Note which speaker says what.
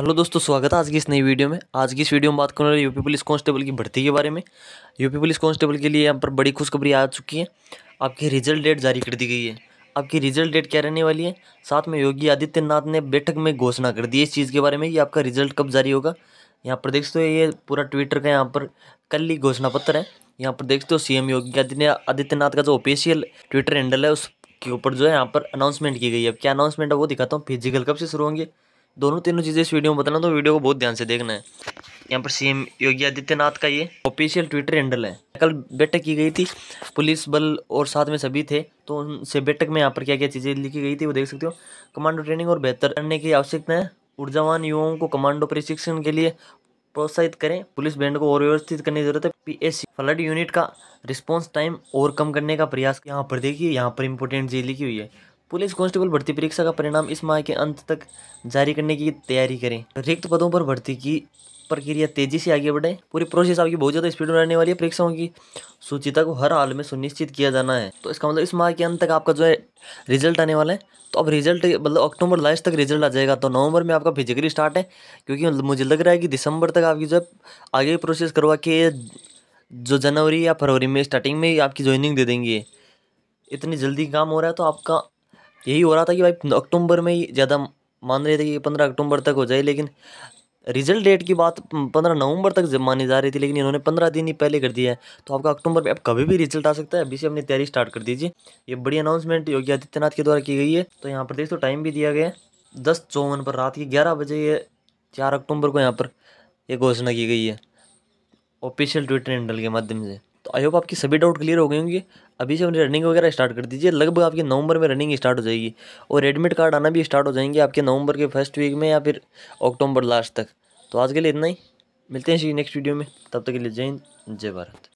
Speaker 1: hello दोस्तों स्वागत है आज की इस नई वीडियो में आज की इस वीडियो में बात करने वाले यूपी पुलिस कांस्टेबल की भर्ती के बारे में यूपी पुलिस कांस्टेबल के लिए यहाँ पर बड़ी खुशखबरी आ चुकी है आपकी रिजल्ट डेट जारी कर दी गई है आपकी रिजल्ट डेट क्या रहने वाली है साथ में योगी आदित्यनाथ ने बैठक में घोषणा कर दी इस चीज़ के बारे में कि आपका रिजल्ट कब जारी होगा यहाँ पर देख हो ये पूरा ट्विटर का यहाँ पर कल ही घोषणा पत्र है यहाँ पर देख सकते हो सीएम योगी आदित्यनाथ का जो ऑफिशियल ट्विटर हैंडल है उसके ऊपर जो है यहाँ पर अनाउंसमेंट की गई है अब क्या अनाउंसमेंट है वो दिखाता हूँ फिजिकल कब से शुरू होंगे दोनों तीनों चीज़ें इस वीडियो में बताना तो वीडियो को बहुत ध्यान से देखना है यहाँ पर सीएम योगी आदित्यनाथ का ये ऑफिशियल ट्विटर हैंडल है कल बैठक की गई थी पुलिस बल और साथ में सभी थे तो उनसे बैठक में यहाँ पर क्या क्या चीज़ें लिखी गई थी वो देख सकते हो कमांडो ट्रेनिंग और बेहतर करने की आवश्यकता है ऊर्जावान युवाओं को कमांडो प्रशिक्षण के लिए प्रोत्साहित करें पुलिस बैंड को और व्यवस्थित करने की जरूरत है पीएससी फ्लड यूनिट का रिस्पांस टाइम और कम करने का प्रयास यहाँ पर देखिए यहाँ पर इंपोर्टेंट चीज लिखी हुई है पुलिस कांस्टेबल भर्ती परीक्षा का परिणाम इस माह के अंत तक जारी करने की तैयारी करें रिक्त पदों पर भर्ती की प्रक्रिया तेजी से आगे बढ़े पूरी प्रोसेस आपकी बहुत ज़्यादा स्पीड में रहने वाली है परीक्षाओं की सूचिता को हर हाल में सुनिश्चित किया जाना है तो इसका मतलब इस माह के अंत तक आपका जो है रिजल्ट आने वाला है तो अब रिजल्ट मतलब अक्टूबर लास्ट तक रिजल्ट आ जाएगा तो नवंबर में आपका फिजिकली स्टार्ट है क्योंकि मुझे लग रहा है कि दिसंबर तक आपकी जो आगे प्रोसेस करवा के जो जनवरी या फरवरी में स्टार्टिंग में ही आपकी ज्वाइनिंग दे देंगे इतनी जल्दी काम हो रहा है तो आपका यही हो रहा था कि भाई अक्टूबर में ही ज़्यादा मान रहे थे कि पंद्रह अक्टूबर तक हो जाए लेकिन रिजल्ट डेट की बात पंद्रह नवंबर तक जब मानी जा रही थी लेकिन इन्होंने पंद्रह दिन ही पहले कर दिया है तो आपका अक्टूबर में अब कभी भी रिजल्ट आ सकता है अभी से अपनी तैयारी स्टार्ट कर दीजिए ये बड़ी अनाउंसमेंट योगी आदित्यनाथ के द्वारा की गई है तो यहाँ पर देख तो टाइम भी दिया गया दस चौवन पर रात के ग्यारह बजे ये चार अक्टूबर को यहाँ पर यह घोषणा की गई है ऑफिशियल ट्विटर हैंडल के माध्यम से तो आई होप आपकी सभी डाउट क्लियर हो गए होंगे अभी से अपनी रनिंग वगैरह स्टार्ट कर दीजिए लगभग आपकी नवंबर में रनिंग स्टार्ट हो जाएगी और एडमिट कार्ड आना भी स्टार्ट हो जाएंगे आपके नवंबर के फर्स्ट वीक में या फिर अक्टूबर लास्ट तक तो आज के लिए इतना ही मिलते हैं नेक्स्ट वीडियो में तब तक के लिए जय हिंद जय भारत